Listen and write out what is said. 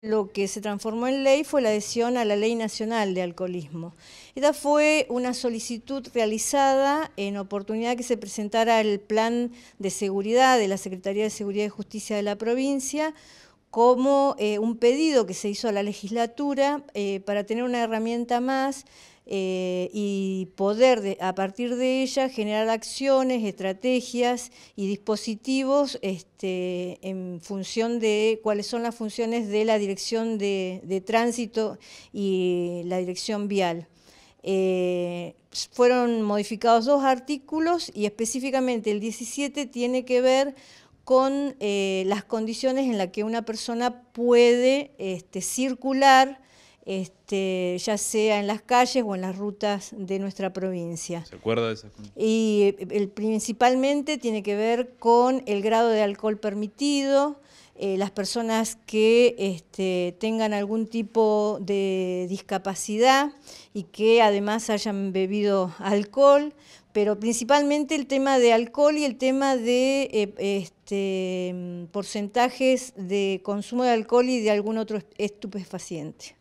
Lo que se transformó en ley fue la adhesión a la Ley Nacional de Alcoholismo. Esta fue una solicitud realizada en oportunidad que se presentara el Plan de Seguridad de la Secretaría de Seguridad y Justicia de la provincia como eh, un pedido que se hizo a la legislatura eh, para tener una herramienta más eh, y poder a partir de ella generar acciones, estrategias y dispositivos este, en función de cuáles son las funciones de la dirección de, tránsito y la dirección vial. Eh, fueron modificados dos artículos y específicamente el 17 tiene que ver con eh, las condiciones en las que una persona puede este, circular este, ya sea en las calles o en las rutas de nuestra provincia. ¿Se acuerda de esa? Y eh, el, principalmente tiene que ver con el grado de alcohol permitido, eh, las personas que este, tengan algún tipo de discapacidad y que además hayan bebido alcohol, pero principalmente el tema de alcohol y el tema de eh, este, mm, porcentajes de consumo de alcohol y de algún otro estupefaciente.